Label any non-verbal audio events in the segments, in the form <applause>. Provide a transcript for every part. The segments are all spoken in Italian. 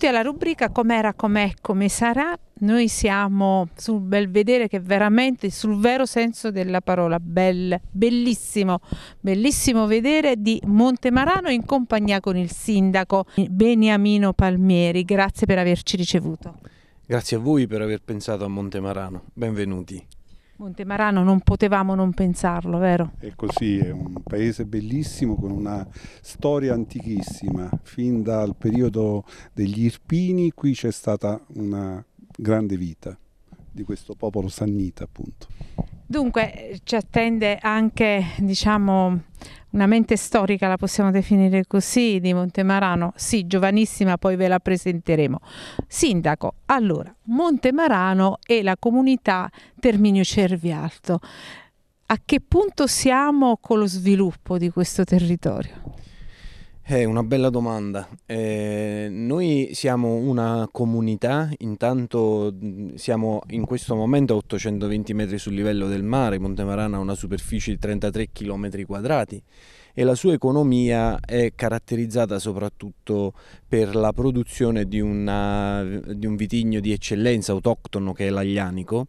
benvenuti alla rubrica Com'era, com'è, come sarà. Noi siamo sul Belvedere che veramente sul vero senso della parola, bel, bellissimo, bellissimo vedere di Montemarano in compagnia con il sindaco Beniamino Palmieri. Grazie per averci ricevuto. Grazie a voi per aver pensato a Montemarano. Benvenuti. Montemarano non potevamo non pensarlo, vero? È così, ecco, è un paese bellissimo con una storia antichissima, fin dal periodo degli Irpini qui c'è stata una grande vita di questo popolo sannita appunto. Dunque ci attende anche diciamo, una mente storica, la possiamo definire così, di Montemarano. Sì, giovanissima, poi ve la presenteremo. Sindaco, allora, Montemarano e la comunità Terminio Cervialto. A che punto siamo con lo sviluppo di questo territorio? È eh, una bella domanda. Eh, noi siamo una comunità, intanto siamo in questo momento a 820 metri sul livello del mare, Montemarana ha una superficie di 33 km quadrati e la sua economia è caratterizzata soprattutto per la produzione di, una, di un vitigno di eccellenza autoctono che è l'aglianico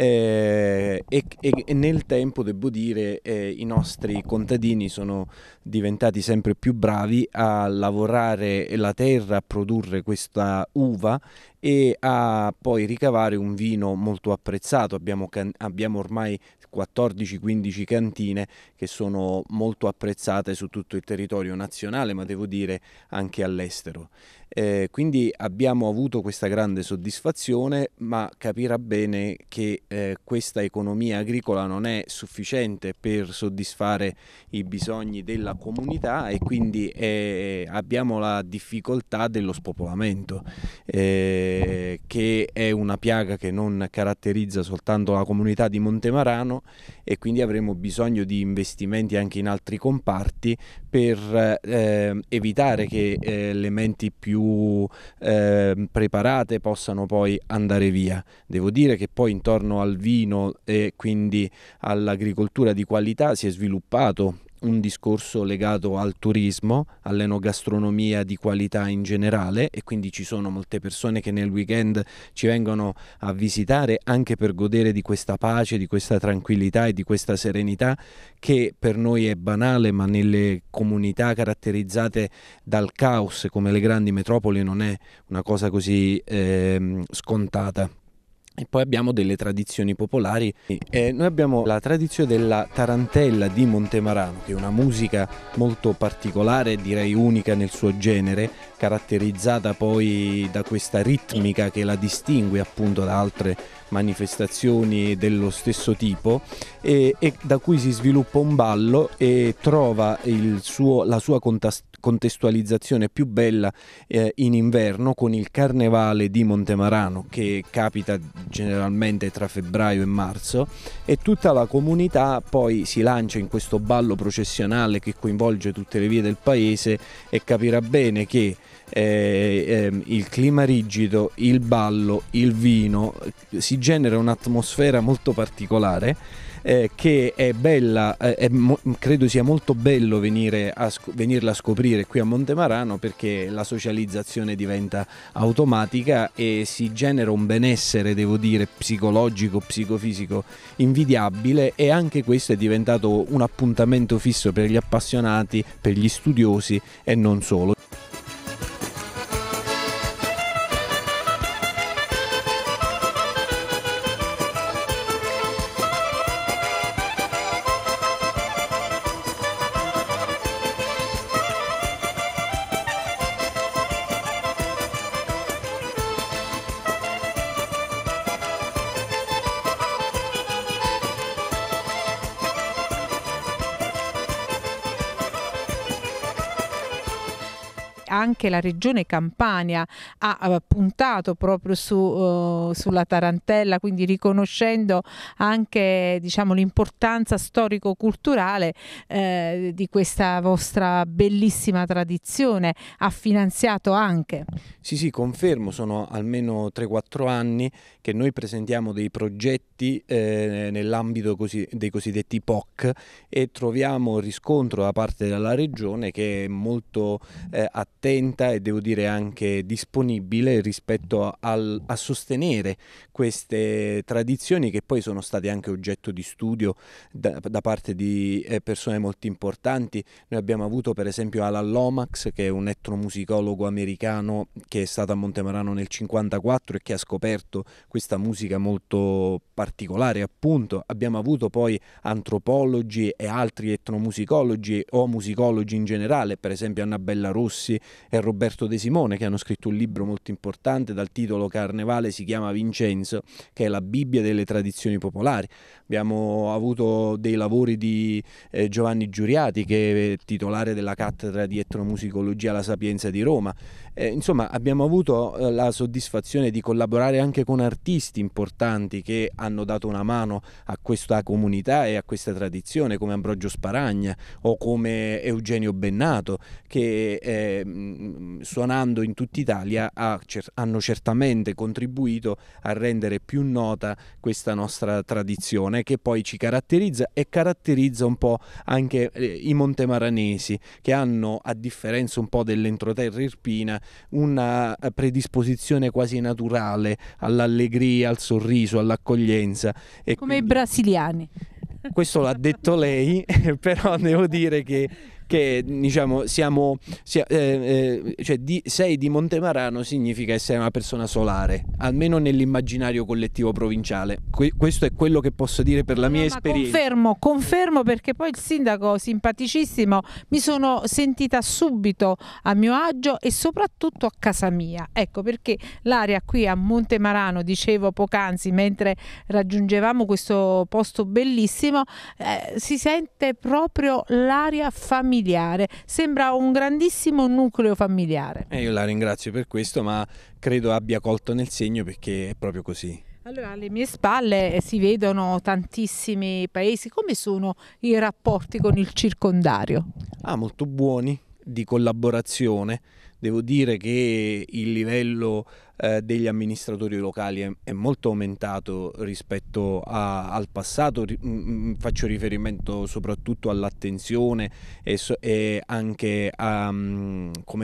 eh, e, e, nel tempo devo dire eh, i nostri contadini sono diventati sempre più bravi a lavorare la terra, a produrre questa uva e a poi ricavare un vino molto apprezzato. Abbiamo, can- abbiamo ormai 14-15 cantine che sono molto apprezzate su tutto il territorio nazionale ma devo dire anche all'estero. Eh, quindi abbiamo avuto questa grande soddisfazione ma capirà bene che eh, questa economia agricola non è sufficiente per soddisfare i bisogni della comunità e quindi eh, abbiamo la difficoltà dello spopolamento eh, che è una piaga che non caratterizza soltanto la comunità di Montemarano e quindi avremo bisogno di investimenti anche in altri comparti per eh, evitare che eh, le menti più eh, preparate possano poi andare via. Devo dire che poi intorno al vino e quindi all'agricoltura di qualità si è sviluppato un discorso legato al turismo, all'enogastronomia di qualità in generale e quindi ci sono molte persone che nel weekend ci vengono a visitare anche per godere di questa pace, di questa tranquillità e di questa serenità che per noi è banale ma nelle comunità caratterizzate dal caos come le grandi metropoli non è una cosa così eh, scontata. E poi abbiamo delle tradizioni popolari. E noi abbiamo la tradizione della tarantella di Montemarano, che è una musica molto particolare, direi unica nel suo genere, caratterizzata poi da questa ritmica che la distingue appunto da altre manifestazioni dello stesso tipo e, e da cui si sviluppa un ballo e trova suo, la sua contestualizzazione più bella eh, in inverno con il carnevale di Montemarano che capita generalmente tra febbraio e marzo e tutta la comunità poi si lancia in questo ballo processionale che coinvolge tutte le vie del paese e capirà bene che eh, ehm, il clima rigido, il ballo, il vino, si genera un'atmosfera molto particolare. Eh, che è bella, eh, è mo- credo sia molto bello venire a sc- venirla a scoprire qui a Montemarano perché la socializzazione diventa automatica e si genera un benessere, devo dire, psicologico, psicofisico invidiabile e anche questo è diventato un appuntamento fisso per gli appassionati, per gli studiosi e non solo. anche la regione Campania ha puntato proprio su, uh, sulla Tarantella, quindi riconoscendo anche diciamo, l'importanza storico-culturale eh, di questa vostra bellissima tradizione, ha finanziato anche. Sì, sì, confermo, sono almeno 3-4 anni che noi presentiamo dei progetti eh, nell'ambito dei cosiddetti POC e troviamo riscontro da parte della regione che è molto eh, attenta attenta e devo dire anche disponibile rispetto al, a sostenere queste tradizioni che poi sono state anche oggetto di studio da, da parte di eh, persone molto importanti. Noi abbiamo avuto per esempio Alan Lomax che è un etnomusicologo americano che è stato a Montemarano nel 1954 e che ha scoperto questa musica molto particolare appunto. Abbiamo avuto poi antropologi e altri etnomusicologi o musicologi in generale, per esempio Annabella Rossi e Roberto De Simone che hanno scritto un libro molto importante dal titolo Carnevale si chiama Vincenzo, che è la Bibbia delle tradizioni popolari. Abbiamo avuto dei lavori di eh, Giovanni Giuriati che è titolare della cattedra di etnomusicologia alla Sapienza di Roma. Eh, insomma, abbiamo avuto eh, la soddisfazione di collaborare anche con artisti importanti che hanno dato una mano a questa comunità e a questa tradizione, come Ambrogio Sparagna o come Eugenio Bennato, che eh, Mm, suonando in tutta Italia hanno certamente contribuito a rendere più nota questa nostra tradizione che poi ci caratterizza e caratterizza un po' anche eh, i montemaranesi che hanno a differenza un po' dell'entroterra irpina una eh, predisposizione quasi naturale all'allegria, al sorriso, all'accoglienza. Come quindi... i brasiliani questo l'ha detto lei, <laughs> però devo dire che che diciamo siamo, sia, eh, eh, cioè di, sei di Montemarano significa essere una persona solare, almeno nell'immaginario collettivo provinciale. Que- questo è quello che posso dire per la mia no, esperienza. Confermo, confermo perché poi il sindaco simpaticissimo mi sono sentita subito a mio agio e soprattutto a casa mia. Ecco perché l'area qui a Montemarano, dicevo poc'anzi, mentre raggiungevamo questo posto bellissimo, eh, si sente proprio l'aria familiare familiare, sembra un grandissimo nucleo familiare. Eh, io la ringrazio per questo, ma credo abbia colto nel segno perché è proprio così. Allora, alle mie spalle eh, si vedono tantissimi paesi. Come sono i rapporti con il circondario? Ah, molto buoni, di collaborazione. Devo dire che il livello eh, degli amministratori locali è, è molto aumentato rispetto a, al passato, mh, mm, mm, mm, faccio riferimento soprattutto all'attenzione e, so, e, anche a,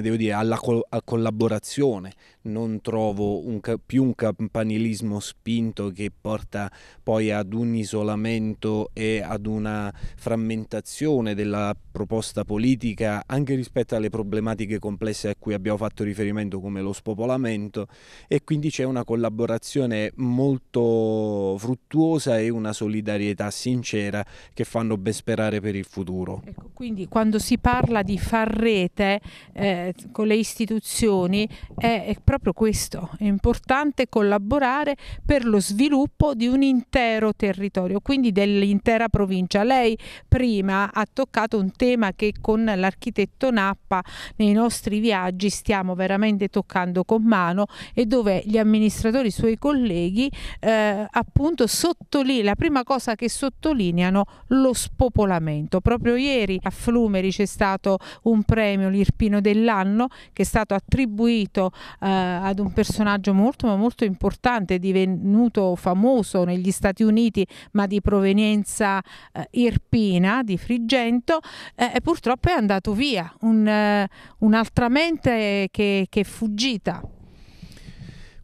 dire, alla col, collaborazione non trovo un, più un campanilismo spinto che porta poi ad un isolamento e ad una frammentazione della proposta politica anche rispetto alle problematiche complesse a cui abbiamo fatto riferimento come lo spopolamento e quindi c'è una collaborazione molto fruttuosa e una solidarietà sincera che fanno ben sperare per il futuro. Ecco, quindi quando si parla di far rete eh, con le istituzioni è proprio proprio questo, è importante collaborare per lo sviluppo di un intero territorio, quindi dell'intera provincia. Lei prima ha toccato un tema che con l'architetto Nappa nei nostri viaggi stiamo veramente toccando con mano e dove gli amministratori, i suoi colleghi, eh, appunto sottolineano, la prima cosa che sottolineano lo spopolamento. Proprio ieri a Flumeri c'è stato un premio, l'Irpino dell'anno, che è stato attribuito eh, eh, ad un personaggio molto ma molto importante, divenuto famoso negli Stati Uniti ma di provenienza eh, irpina, di Frigento, eh, e purtroppo è andato via, un, eh, un'altra mente che, che è fuggita.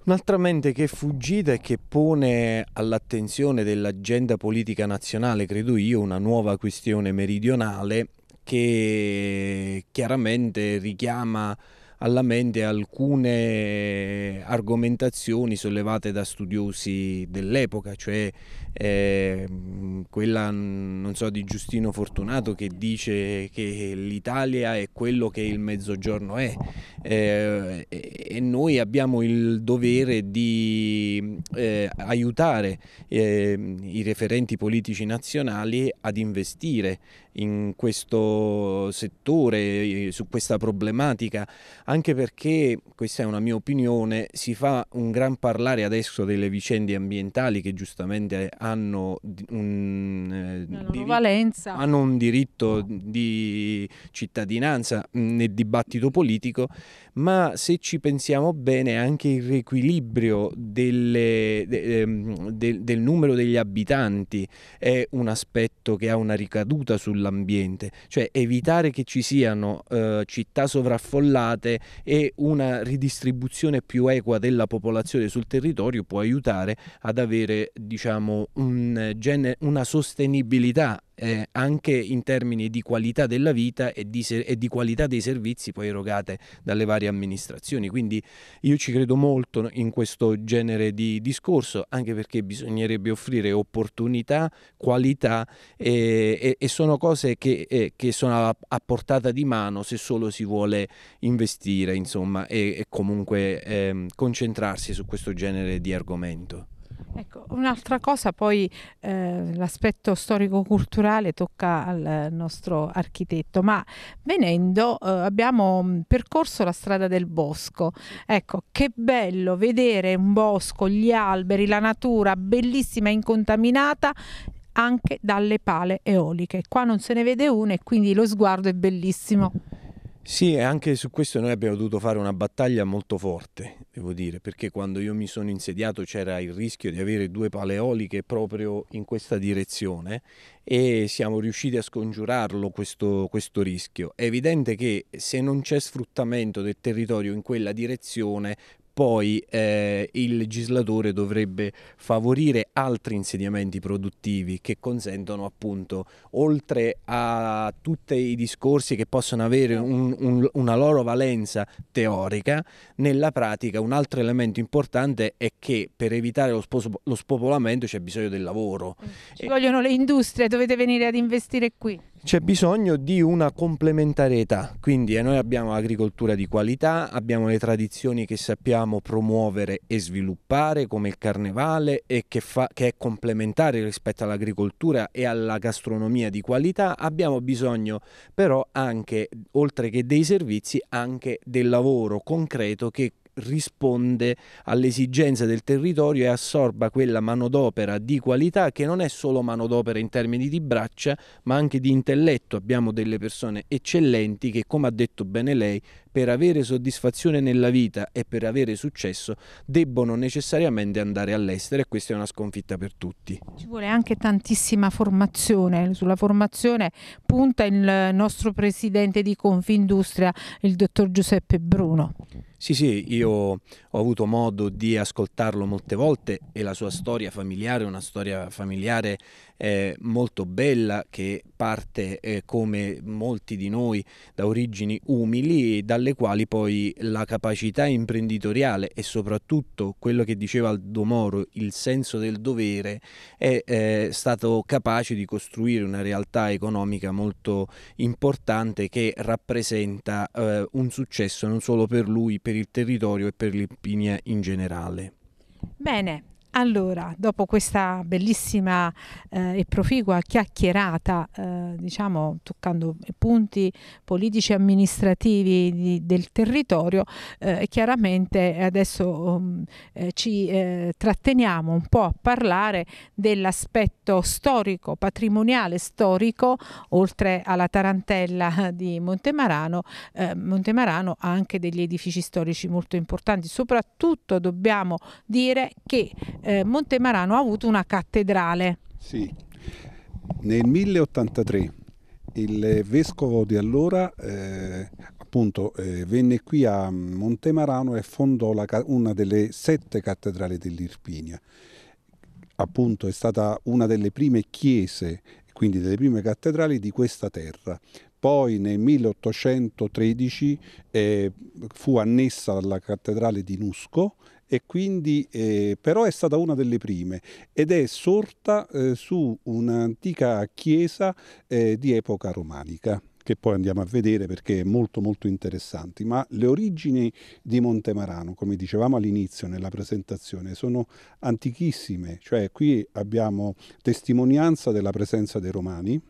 Un'altra mente che è fuggita e che pone all'attenzione dell'agenda politica nazionale, credo io, una nuova questione meridionale che chiaramente richiama alla mente alcune argomentazioni sollevate da studiosi dell'epoca, cioè eh, quella so, di Giustino Fortunato che dice che l'Italia è quello che il mezzogiorno è eh, e noi abbiamo il dovere di eh, aiutare ehm, i referenti politici nazionali ad investire in questo settore, su questa problematica, anche perché, questa è una mia opinione, si fa un gran parlare adesso delle vicende ambientali che giustamente hanno un, eh, diritto, hanno un diritto di cittadinanza mm, nel dibattito politico, ma se ci pensiamo bene anche il riequilibrio delle, de, ehm, de, del numero degli abitanti è un aspetto che ha una ricaduta sulla l'ambiente, cioè evitare che ci siano eh, città sovraffollate e una ridistribuzione più equa della popolazione sul territorio può aiutare ad avere diciamo, un, una sostenibilità eh, anche in termini di qualità della vita e di, e di, qualità dei servizi poi erogate dalle varie amministrazioni. Quindi io ci credo molto in questo genere di discorso, anche perché bisognerebbe offrire opportunità, qualità eh, e, e, sono cose che, eh, che, sono a, a portata di mano se solo si vuole investire insomma, e, e comunque ehm, concentrarsi su questo genere di argomento. Ecco, un'altra cosa poi eh, l'aspetto storico-culturale tocca al nostro architetto, ma venendo eh, abbiamo mm, percorso la strada del bosco. Ecco, che bello vedere un bosco, gli alberi, la natura bellissima e incontaminata anche dalle pale eoliche. Qua non se ne vede una e quindi lo sguardo è bellissimo. Sì, anche su questo noi abbiamo dovuto fare una battaglia molto forte, devo dire, perché quando io mi sono insediato c'era il rischio di avere due paleoliche proprio in questa direzione e siamo riusciti a scongiurarlo questo, questo rischio. È evidente che se non c'è sfruttamento del territorio in quella direzione poi eh, il legislatore dovrebbe favorire altri insediamenti produttivi che consentono appunto, oltre a tutti i discorsi che possono avere un, un, una loro valenza teorica, nella pratica un altro elemento importante è che per evitare lo, lo spopolamento c'è bisogno del lavoro. Mm. Ci e... vogliono le industrie, dovete venire ad investire qui c'è bisogno di una complementarietà, quindi eh, noi abbiamo agricoltura di qualità, abbiamo le tradizioni che sappiamo promuovere e sviluppare come il carnevale e che, fa, che è complementare rispetto all'agricoltura e alla gastronomia di qualità, abbiamo bisogno però anche, oltre che dei servizi, anche del lavoro concreto che risponde alle esigenze del territorio e assorba quella manodopera di qualità che non è solo manodopera in termini di braccia ma anche di intelletto. Abbiamo delle persone eccellenti che, come ha detto bene lei, per avere soddisfazione nella vita e per avere successo debbono necessariamente andare all'estero e questa è una sconfitta per tutti. Ci vuole anche tantissima formazione, sulla formazione punta il nostro presidente di Confindustria, il dottor Giuseppe Bruno. Sì, sì, io ho avuto modo di ascoltarlo molte volte e la sua storia familiare è una storia familiare eh, molto bella che parte eh, come molti di noi da origini umili dalle quali poi la capacità imprenditoriale e soprattutto quello che diceva Aldo Moro il senso del dovere è eh, stato capace di costruire una realtà economica molto importante che rappresenta eh, un successo non solo per lui per il territorio e per l'Irpinia in generale. Bene, allora, dopo questa bellissima eh, e proficua chiacchierata, eh, diciamo toccando punti politici e amministrativi di, del territorio, eh, chiaramente adesso um, eh, ci eh, tratteniamo un po' a parlare dell'aspetto storico, patrimoniale storico, oltre alla tarantella di Montemarano, eh, Montemarano ha anche degli edifici storici molto importanti, soprattutto dobbiamo dire che eh, Montemarano ha avuto una cattedrale. Sì, nel 1083 il vescovo di allora eh, appunto eh, venne qui a Montemarano e fondò la, una delle sette cattedrali dell'Irpinia. Appunto è stata una delle prime chiese, quindi delle prime cattedrali di questa terra. Poi nel 1813 eh, fu annessa alla cattedrale di Nusco e quindi eh, però è stata una delle prime ed è sorta eh, su un'antica chiesa eh, di epoca romanica che poi andiamo a vedere perché è molto molto interessante, ma le origini di Montemarano, come dicevamo all'inizio nella presentazione, sono antichissime, cioè qui abbiamo testimonianza della presenza dei romani,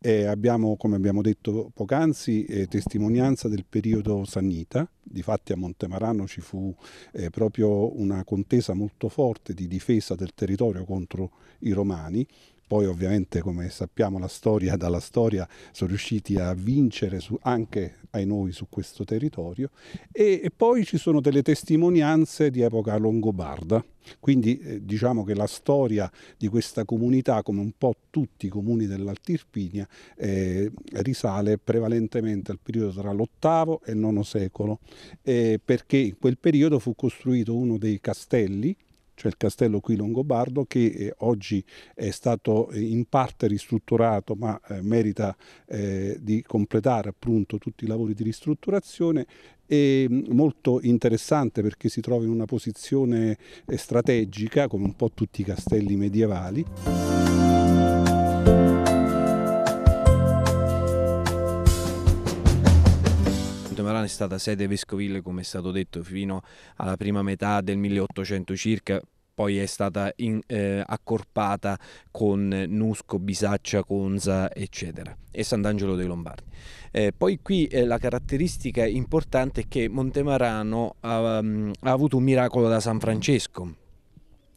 e abbiamo, come abbiamo detto poc'anzi, eh, testimonianza del periodo sannita. Difatti a Montemarano ci fu eh, proprio una contesa molto forte di difesa del territorio contro i romani poi ovviamente come sappiamo la storia <laughs> dalla storia sono riusciti a vincere su, anche ai noi su questo territorio e, e, poi ci sono delle testimonianze di epoca longobarda, quindi eh, diciamo che la storia di questa comunità come un po' tutti i comuni dell'Altirpinia eh, risale prevalentemente al periodo tra l'VIII e il IX secolo eh, perché in quel periodo fu costruito uno dei castelli cioè il castello qui Longobardo che eh, oggi è stato eh, in parte ristrutturato ma eh, merita di completare appunto tutti i lavori di ristrutturazione è mm, molto interessante perché si trova in una posizione strategica come un po' tutti i castelli medievali. Camerano è stata sede vescovile, come è stato detto, fino alla prima metà del 1800 circa, poi è stata in, eh, accorpata con Nusco, Bisaccia, Conza, eccetera, e Sant'Angelo dei Lombardi. Eh, poi qui eh, la caratteristica importante è che Montemarano ha, mm, ha avuto un miracolo da San Francesco,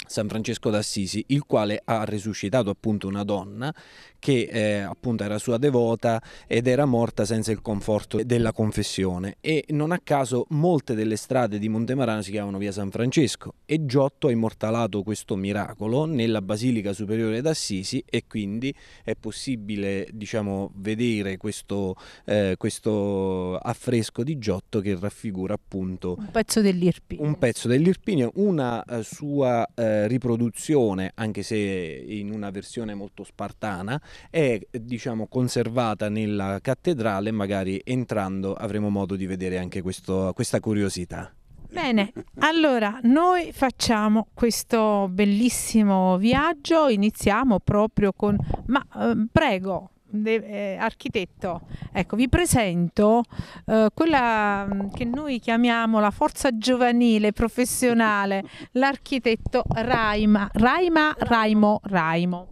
San Francesco d'Assisi, il quale ha resuscitato appunto una donna che eh, appunto era sua devota ed era morta senza il conforto della confessione e non a caso molte delle strade di Montemarano si chiamano via San Francesco e Giotto ha immortalato questo miracolo nella Basilica Superiore d'Assisi e quindi è possibile diciamo vedere questo, eh, questo affresco di Giotto che raffigura appunto un pezzo dell'Irpinio, un pezzo dell'Irpino una eh, sua eh, riproduzione anche se in una versione molto spartana è diciamo, conservata nella cattedrale, magari entrando avremo modo di vedere anche questo, questa curiosità. Bene, allora noi facciamo questo bellissimo viaggio, iniziamo proprio con... Ma eh, prego, eh, architetto, ecco, vi presento eh, quella mm, che noi chiamiamo la forza giovanile professionale, l'architetto Raima, Raima, Raimo, Raimo.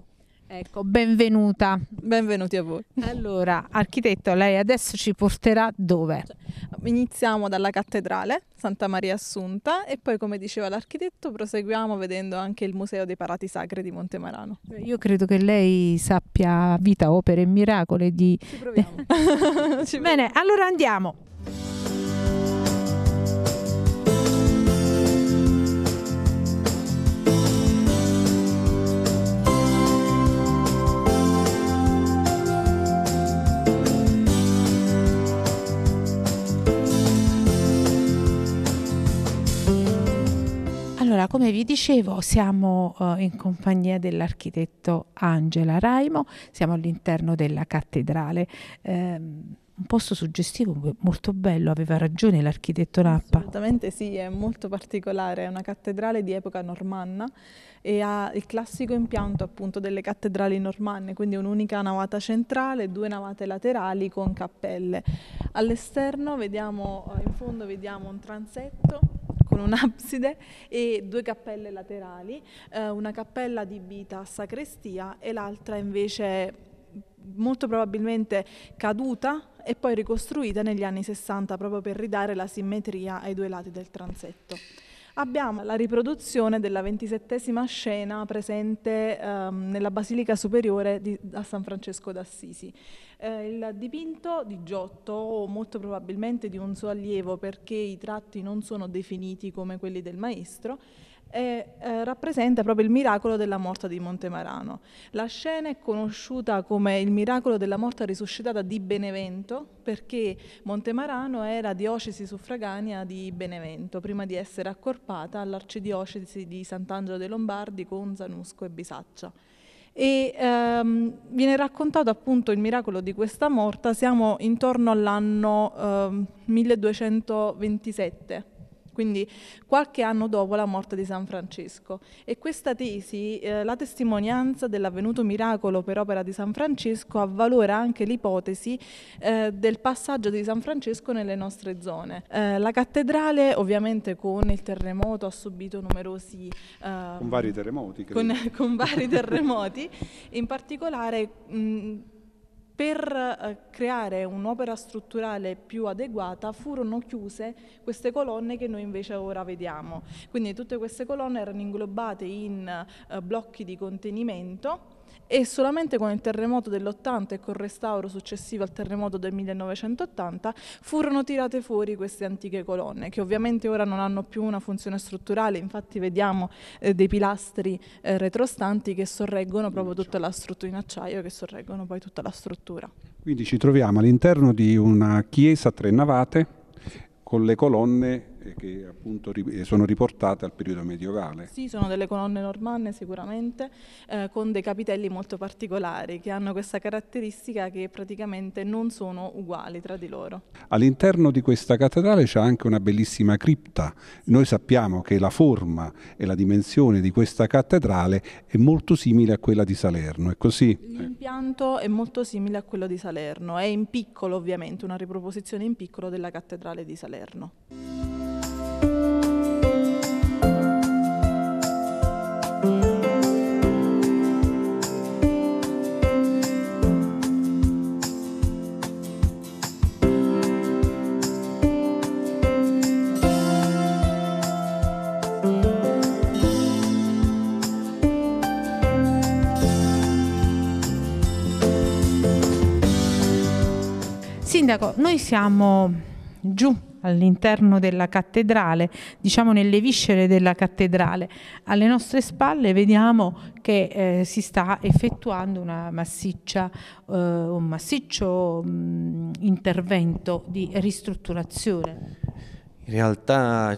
Ecco, benvenuta. Benvenuti a voi. Allora, architetto, lei adesso ci porterà dove? Cioè, iniziamo dalla cattedrale Santa Maria Assunta e poi, come diceva l'architetto, proseguiamo vedendo anche il Museo dei Parati Sacri di Montemarano. Io credo che lei sappia vita, opere e miracoli di... Ci proviamo. <laughs> Ci proviamo. Bene, allora andiamo. Allora, come vi dicevo, siamo eh, in compagnia dell'architetto Angela Raimo, siamo all'interno della cattedrale. Eh, un posto suggestivo molto bello, aveva ragione l'architetto Nappa. Assolutamente sì, è molto particolare, è una cattedrale di epoca normanna e ha il classico impianto appunto delle cattedrali normanne, quindi un'unica navata centrale, due navate laterali con cappelle. All'esterno vediamo, eh, in fondo vediamo un transetto con un'abside e due cappelle laterali, eh, una cappella adibita a sacrestia e l'altra invece molto probabilmente caduta e poi ricostruita negli anni 60 proprio per ridare la simmetria ai due lati del transetto. Abbiamo la riproduzione della ventisettesima scena presente ehm, nella Basilica Superiore di, a San Francesco d'Assisi. Eh, il dipinto di Giotto, o molto probabilmente di un suo allievo, perché i tratti non sono definiti come quelli del maestro, e, eh, rappresenta proprio il miracolo della morte di Montemarano. La scena è conosciuta come il miracolo della morte risuscitata di Benevento perché Montemarano era diocesi suffraganea di Benevento prima di essere accorpata all'arcidiocesi di Sant'Angelo dei Lombardi con Zanusco e Bisaccia e ehm, viene raccontato appunto il miracolo di questa morta, siamo intorno all'anno ehm, 1227 quindi qualche anno dopo la morte di San Francesco. E questa tesi, eh, la testimonianza dell'avvenuto miracolo per opera di San Francesco, avvalora anche l'ipotesi eh, del passaggio di San Francesco nelle nostre zone. Eh, la cattedrale ovviamente con il terremoto ha subito numerosi... Ehm, con vari terremoti. Con, con vari <laughs> terremoti, in particolare... Mh, per eh, creare un'opera strutturale più adeguata furono chiuse queste colonne che noi invece ora vediamo. Quindi tutte queste colonne erano inglobate in eh, blocchi di contenimento e solamente con il terremoto dell'80 e col restauro successivo al terremoto del 1980 furono tirate fuori queste antiche colonne che ovviamente ora non hanno più una funzione strutturale, infatti vediamo eh, dei pilastri eh, retrostanti che sorreggono proprio tutta la struttura in acciaio che sorreggono poi tutta la struttura. Quindi ci troviamo all'interno di una chiesa a tre navate con le colonne che appunto eh, sono riportate al periodo medievale. Sì, sono delle colonne normanne sicuramente, eh, con dei capitelli molto particolari che hanno questa caratteristica che praticamente non sono uguali tra di loro. All'interno di questa cattedrale c'è anche una bellissima cripta. Noi sappiamo che la forma e la dimensione di questa cattedrale è molto simile a quella di Salerno, è così? L'impianto è molto simile a quello di Salerno, è in piccolo ovviamente, una riproposizione in piccolo della cattedrale di Salerno. Sindaco, noi siamo giù all'interno della cattedrale, diciamo nelle viscere della cattedrale. Alle nostre spalle vediamo che eh, si sta effettuando massiccia, eh, un massiccio mh, mm, intervento di ristrutturazione. In realtà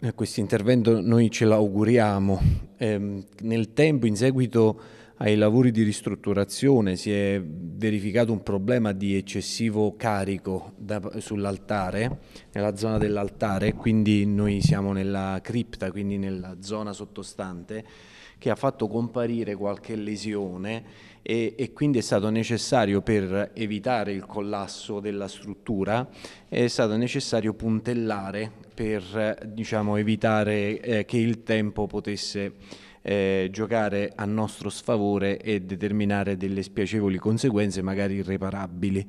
eh, questo intervento noi ce l'auguriamo. Eh, nel tempo, in seguito ai lavori di ristrutturazione, si è verificato un problema di eccessivo carico sull'altare, nella zona dell'altare, quindi noi siamo nella cripta, quindi nella zona sottostante, che ha fatto comparire qualche lesione e, e, quindi è stato necessario per evitare il collasso della struttura, è stato necessario puntellare per diciamo, evitare eh, che il tempo potesse eh, giocare a nostro sfavore e determinare delle spiacevoli conseguenze, magari irreparabili.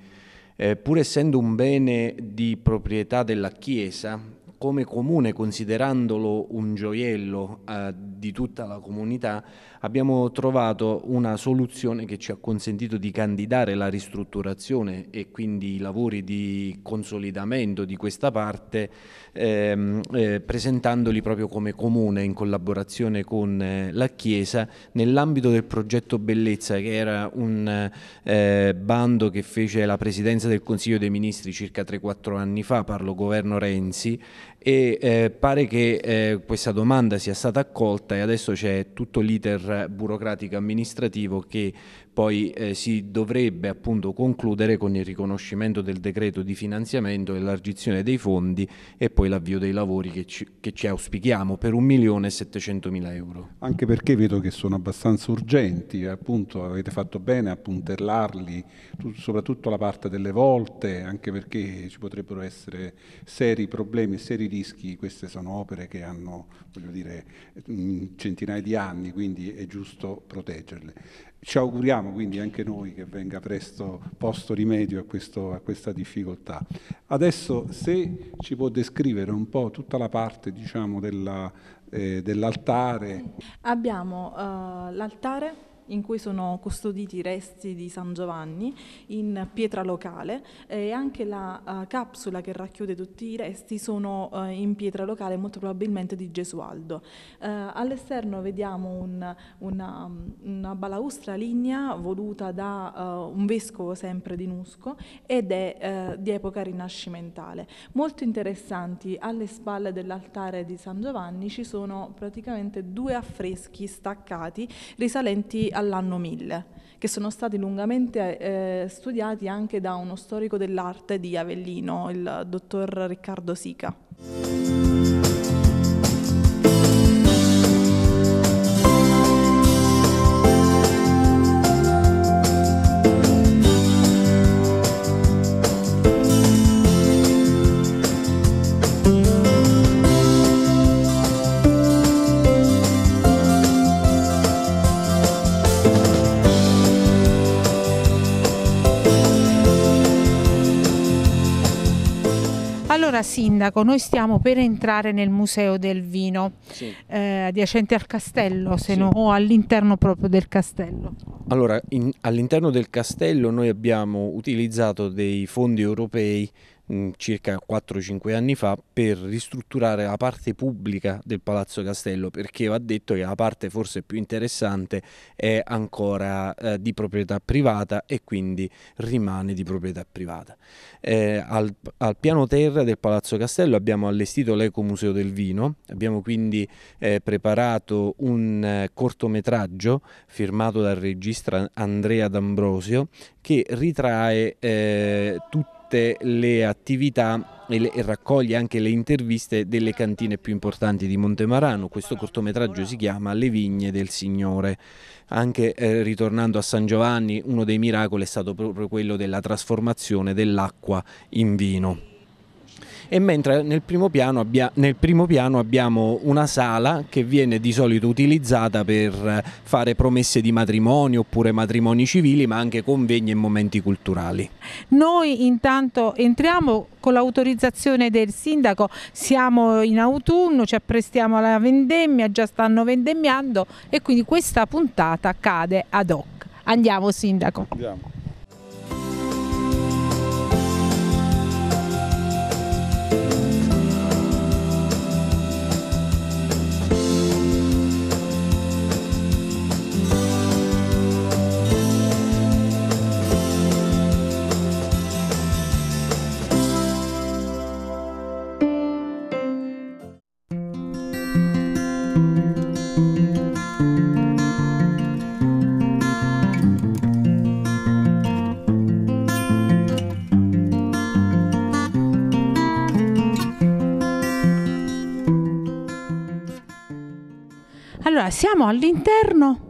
Eh, pur essendo un bene di proprietà della Chiesa, come comune, considerandolo un gioiello eh, di tutta la comunità, abbiamo trovato una soluzione che ci ha consentito di candidare la ristrutturazione e quindi i lavori di consolidamento di questa parte ehm, eh, presentandoli proprio come comune in collaborazione con eh, la Chiesa nell'ambito del progetto Bellezza che era un eh, bando che fece la Presidenza del Consiglio dei Ministri circa 3-4 anni fa, parlo governo Renzi e eh, pare che eh, questa domanda sia stata accolta e adesso c'è tutto l'iter burocratico amministrativo che poi eh, si dovrebbe appunto concludere con il riconoscimento del decreto di finanziamento e l'argizione dei fondi e poi l'avvio dei lavori che ci, che ci auspichiamo per 1.700.000 euro. Anche perché vedo che sono abbastanza urgenti, eh, appunto avete fatto bene a puntellarli, soprattutto la parte delle volte, anche perché ci potrebbero essere seri problemi, seri rischi, queste sono opere che hanno voglio dire, mm, centinaia di anni, quindi è giusto proteggerle ci auguriamo quindi anche noi che venga presto posto rimedio a, questo, a, questa difficoltà. Adesso se ci può descrivere un po' tutta la parte diciamo, eh, dell'altare. Abbiamo uh, l'altare in cui sono custoditi i resti di San Giovanni in pietra locale eh, e anche la uh, capsula che racchiude tutti i resti sono uh, in pietra locale molto probabilmente di Gesualdo. Uh, all'esterno vediamo un, una, una, balaustra lignea voluta da un vescovo sempre di Nusco ed è di epoca rinascimentale. Molto interessanti, alle spalle dell'altare di San Giovanni ci sono praticamente due affreschi staccati risalenti a all'anno 1000, che sono stati lungamente eh, studiati anche da uno storico dell'arte di Avellino, il dottor Riccardo Sica. Sindaco, noi stiamo per entrare nel Museo del Vino, sì. eh, adiacente al castello, se sì. no, o all'interno proprio del castello. Allora, all'interno del castello noi abbiamo utilizzato dei fondi europei Mm, circa 4-5 anni fa per ristrutturare la parte pubblica del Palazzo Castello perché va detto che la parte forse più interessante è ancora eh, di proprietà privata e quindi rimane di proprietà privata. Eh, al, al, piano terra del Palazzo Castello abbiamo allestito l'Ecomuseo del Vino, abbiamo quindi eh, preparato un eh, cortometraggio firmato dal regista Andrea D'Ambrosio che ritrae eh, tutto tutte le attività e, le, e, raccoglie anche le interviste delle cantine più importanti di Montemarano. Questo cortometraggio si chiama Le vigne del Signore. Anche eh, ritornando a San Giovanni, uno dei miracoli è stato proprio quello della trasformazione dell'acqua in vino e mentre nel primo piano, abbia, nel primo piano abbiamo una sala che viene di solito utilizzata per eh, fare promesse di matrimonio oppure matrimoni civili ma anche convegni e momenti culturali. Noi intanto entriamo con l'autorizzazione del sindaco, siamo in autunno, ci apprestiamo alla vendemmia, già stanno vendemmiando e quindi questa puntata cade ad hoc. Andiamo sindaco. Andiamo. Allora siamo all'interno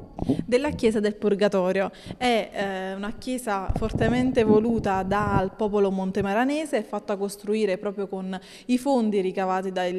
della Chiesa del Purgatorio. È eh, una chiesa fortemente voluta dal popolo montemaranese, fatta costruire proprio con i fondi ricavati dal,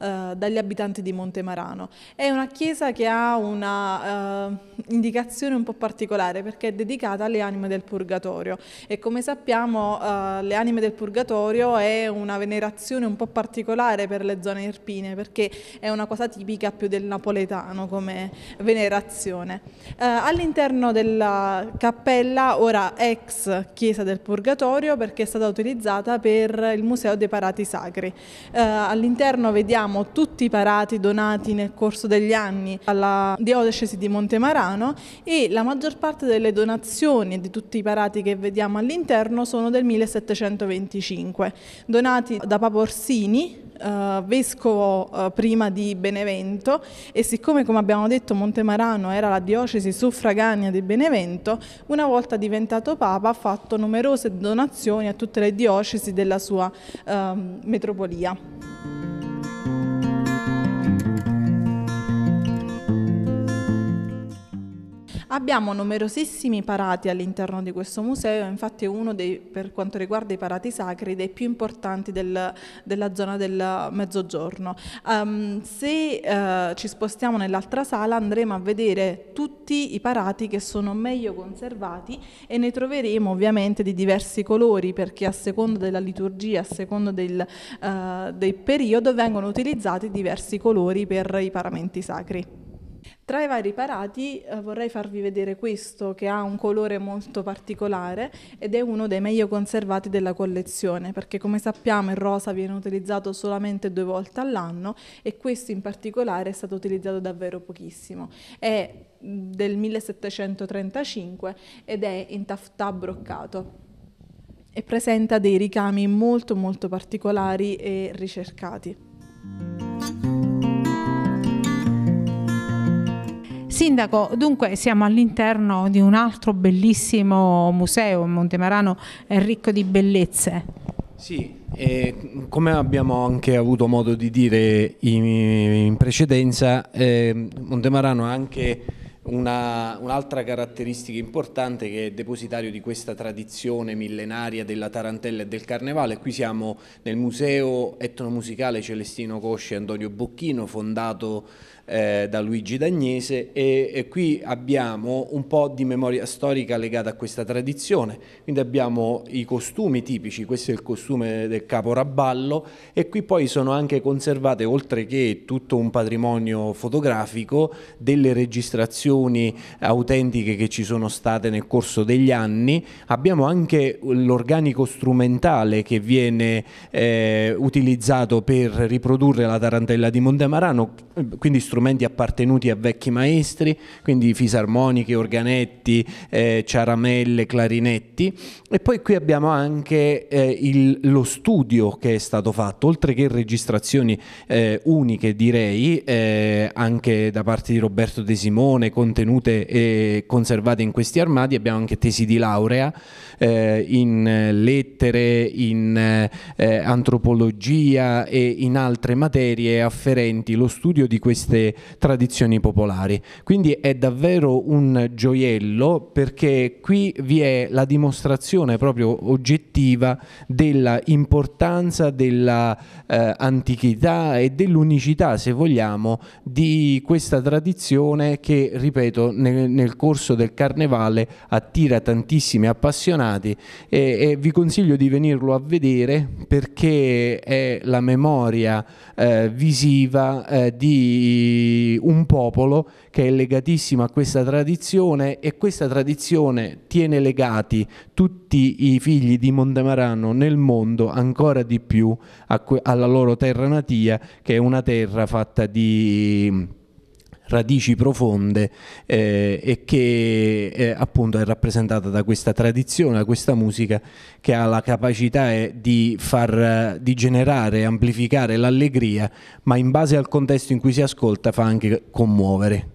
eh, dagli abitanti di Montemarano. È una chiesa che ha una eh, indicazione un po' particolare perché è dedicata alle anime del Purgatorio e come sappiamo eh, le anime del Purgatorio è una venerazione un po' particolare per le zone irpine perché è una cosa tipica più del napoletano come venerazione. Eh, all'interno della cappella, ora ex chiesa del Purgatorio, perché è stata utilizzata per il Museo dei Parati Sacri. Eh, all'interno vediamo tutti i parati donati nel corso degli anni alla diocesi di Montemarano e la maggior parte delle donazioni di tutti i parati che vediamo all'interno sono del 1725, donati da Papa Orsini eh, vescovo eh, prima di Benevento e siccome come abbiamo detto Montemarano era la diocesi suffraganea di Benevento, una volta diventato papa ha fatto numerose donazioni a tutte le diocesi della sua eh, metropolia. Abbiamo numerosissimi parati all'interno di questo museo, infatti è uno dei, per quanto riguarda i parati sacri dei più importanti del, della zona del mezzogiorno. Um, se uh, ci spostiamo nell'altra sala andremo a vedere tutti i parati che sono meglio conservati e ne troveremo ovviamente di diversi colori perché a seconda della liturgia, a seconda del, uh, del periodo vengono utilizzati diversi colori per i paramenti sacri. Tra i vari parati eh, vorrei farvi vedere questo che ha un colore molto particolare ed è uno dei meglio conservati della collezione perché come sappiamo il rosa viene utilizzato solamente due volte all'anno e questo in particolare è stato utilizzato davvero pochissimo. È del 1735 ed è in taffetà broccato e presenta dei ricami molto molto particolari e ricercati. Sindaco, dunque siamo all'interno di un altro bellissimo museo, Montemarano è ricco di bellezze. Sì, eh, come abbiamo anche avuto modo di dire in, in precedenza, eh, Montemarano ha anche un'altra un caratteristica importante che è depositario di questa tradizione millenaria della tarantella e del carnevale. Qui siamo nel Museo Etnomusicale Celestino Cosci e Antonio Bocchino, fondato eh, da Luigi Dagnese e, e, qui abbiamo un po' di memoria storica legata a questa tradizione, quindi abbiamo i costumi tipici, questo è il costume del caporaballo e qui poi sono anche conservate oltre che tutto un patrimonio fotografico delle registrazioni autentiche che ci sono state nel corso degli anni, abbiamo anche l'organico strumentale che viene eh, utilizzato per riprodurre la tarantella di Montemarano, quindi strumentale strumenti appartenuti a vecchi maestri, quindi fisarmoniche, organetti, eh, ciaramelle, clarinetti e poi qui abbiamo anche eh, il, lo studio che è stato fatto, oltre che registrazioni eh, uniche direi, eh, anche da parte di Roberto De Simone, contenute e conservate in questi armadi, abbiamo anche tesi di laurea eh, in lettere, in eh, antropologia e in altre materie afferenti lo studio di queste delle tradizioni popolari. Quindi è davvero un gioiello perché qui vi è la dimostrazione proprio oggettiva della importanza dell'antichità eh, e dell'unicità, se vogliamo, di questa tradizione che, ripeto, nel, nel corso del carnevale attira tantissimi appassionati e, e, vi consiglio di venirlo a vedere perché è la memoria eh, visiva eh, di un popolo che è legatissimo a questa tradizione e questa tradizione tiene legati tutti i figli di Montemarano nel mondo ancora di più alla loro terra natia che è una terra fatta di radici profonde eh, e che eh, appunto è rappresentata da questa tradizione, da questa musica che ha la capacità eh, di, far, eh, di generare, amplificare l'allegria, ma in base al contesto in cui si ascolta fa anche commuovere.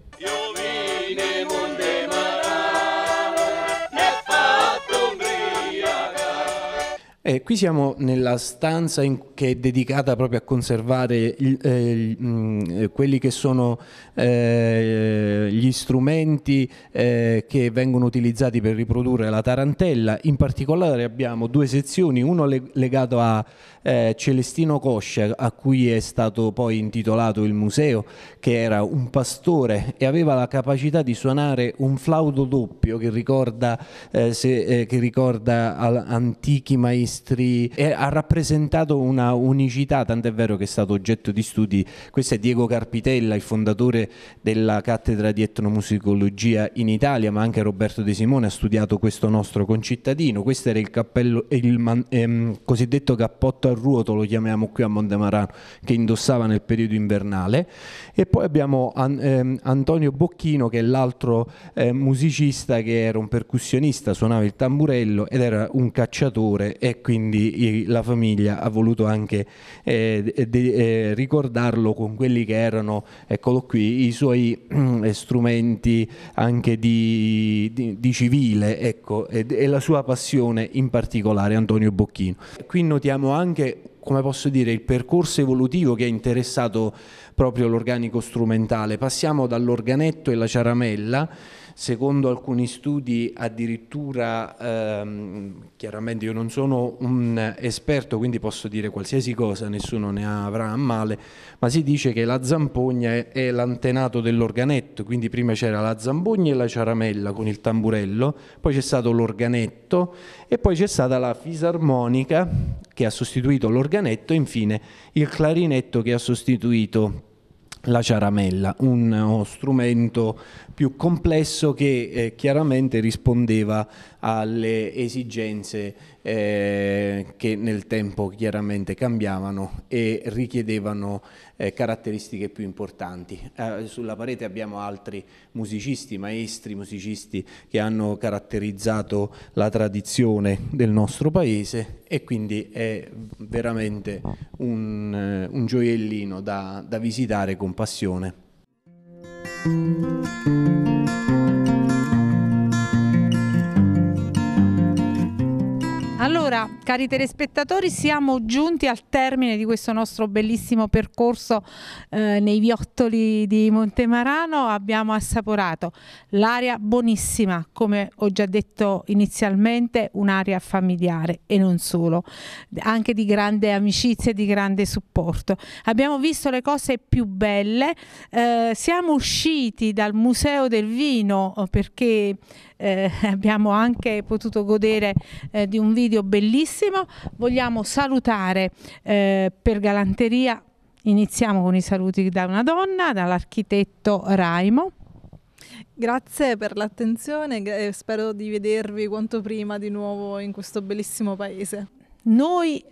Eh, qui siamo nella stanza in, che è dedicata proprio a conservare il, eh, mh, mm, eh, quelli che sono eh, gli strumenti eh, che vengono utilizzati per riprodurre la tarantella. In particolare abbiamo due sezioni, uno leg legato a eh, Celestino Coscia, a cui è stato poi intitolato il museo, che era un pastore e aveva la capacità di suonare un flauto doppio che ricorda, eh, se, eh, che ricorda antichi maestri e ha rappresentato una unicità, tant'è vero che è stato oggetto di studi. Questo è Diego Carpitella, il fondatore della cattedra di etnomusicologia in Italia, ma anche Roberto De Simone ha studiato questo nostro concittadino. Questo era il, cappello, il man, ehm, cosiddetto cappotto ruoto, lo chiamiamo qui a Montemarano, che indossava nel periodo invernale. E poi abbiamo An- ehm, Antonio Bocchino, che è l'altro eh, musicista che era un percussionista, suonava il tamburello ed era un cacciatore e quindi la famiglia ha voluto anche eh, de- eh, ricordarlo con quelli che erano, eccolo qui, i suoi ehm, strumenti anche di, di, di civile, ecco, e, e la sua passione in particolare, Antonio Bocchino. Qui notiamo anche anche, come posso dire, il percorso evolutivo che ha interessato proprio l'organico strumentale. Passiamo dall'organetto e la ciaramella, secondo alcuni studi addirittura, ehm, chiaramente io non sono un esperto, quindi posso dire qualsiasi cosa, nessuno ne avrà a male, ma si dice che la zampogna è, è l'antenato dell'organetto, quindi prima c'era la zampogna e la ciaramella con il tamburello, poi c'è stato l'organetto e poi c'è stata la fisarmonica che ha sostituito l'organetto e infine il clarinetto che ha sostituito la ciaramella, uno oh, strumento più complesso che eh, chiaramente rispondeva alle esigenze eh, che nel tempo chiaramente cambiavano e richiedevano eh, caratteristiche più importanti. Eh, sulla parete abbiamo altri musicisti, maestri, musicisti che hanno caratterizzato la tradizione del nostro paese e quindi è veramente un, eh, un gioiellino da, da, visitare con passione. Allora, cari telespettatori, siamo giunti al termine di questo nostro bellissimo percorso eh, nei viottoli di Montemarano. Abbiamo assaporato l'aria buonissima, come ho già detto inizialmente, un'aria familiare e non solo, anche di grande amicizia e di grande supporto. Abbiamo visto le cose più belle, eh, siamo usciti dal Museo del Vino eh, perché eh, <laughs> abbiamo anche potuto godere eh, di un video bellissimo. Vogliamo salutare eh, per galanteria, iniziamo con i saluti da una donna, dall'architetto Raimo. Grazie per l'attenzione e spero di vedervi quanto prima di nuovo in questo bellissimo paese. Noi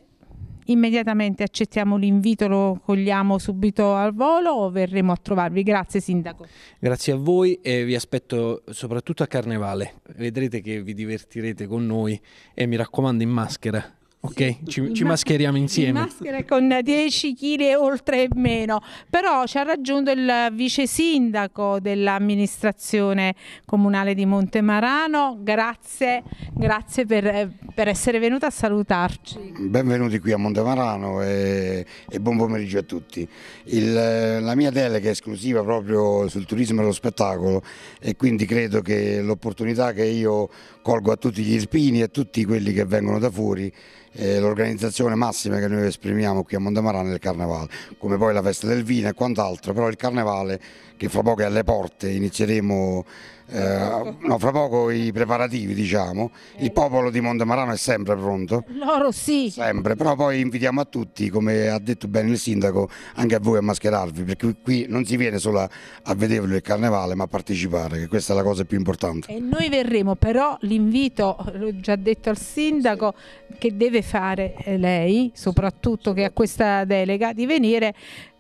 immediatamente accettiamo l'invito, lo cogliamo subito al volo o verremo a trovarvi? Grazie Sindaco. Grazie a voi e vi aspetto soprattutto a Carnevale. Vedrete che vi divertirete con noi e mi raccomando in maschera. Ok, ci, ci mascheriamo insieme. Maschere con 10 kg oltre e meno, però ci ha raggiunto il vice sindaco dell'amministrazione comunale di Montemarano, grazie, grazie per, per, essere venuto a salutarci. Benvenuti qui a Montemarano e, e buon pomeriggio a tutti. Il, la mia delega è esclusiva proprio sul turismo e lo spettacolo e quindi credo che l'opportunità che io accolgo a tutti gli irpini e a tutti quelli che vengono da fuori eh, l'organizzazione massima che noi esprimiamo qui a Montemarano è il Carnevale, come poi la festa del vino e quant'altro, però il Carnevale che fra poco è alle porte, inizieremo eh, no, fra poco i preparativi diciamo, il popolo di Montemarano è sempre pronto. Loro sì. Sempre, però poi invitiamo a tutti, come ha detto bene il sindaco, anche a voi a mascherarvi, perché qui non si viene solo a, a vederlo il carnevale, ma a partecipare, che questa è la cosa più importante. E noi verremo, però l'invito, l'ho già detto al sindaco, sì. che deve fare eh, lei, soprattutto che ha questa delega, di venire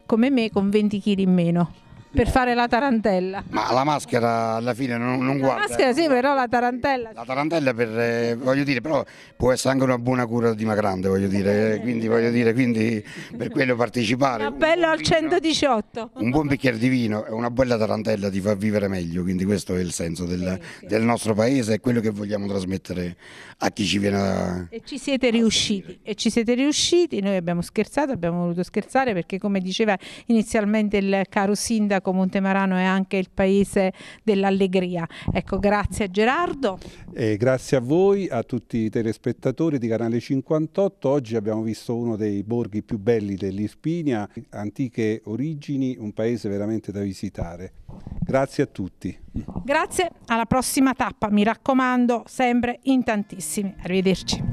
come me con 20 kg in meno per fare la tarantella. Ma la maschera alla fine non, non guarda. La maschera sì, però la tarantella. La tarantella per, eh, voglio dire, però può essere anche una buona cura dimagrante, voglio dire, eh, eh, quindi voglio dire, quindi per quello partecipare. Un appello un al vino, 118. Un buon bicchiere di vino e una bella tarantella ti fa vivere meglio, quindi questo è il senso del, del nostro paese e quello che vogliamo trasmettere a chi ci viene a... E ci siete riusciti, e ci siete riusciti, noi abbiamo scherzato, abbiamo voluto scherzare perché come diceva inizialmente il caro sindaco, sindaco Montemarano è anche il paese dell'allegria. Ecco, grazie a Gerardo. Eh, grazie a voi, a tutti i telespettatori di Canale 58. Oggi abbiamo visto uno dei borghi più belli dell'Irpinia, antiche origini, un paese veramente da visitare. Grazie a tutti. Grazie, alla prossima tappa, mi raccomando, sempre in tantissimi. Arrivederci.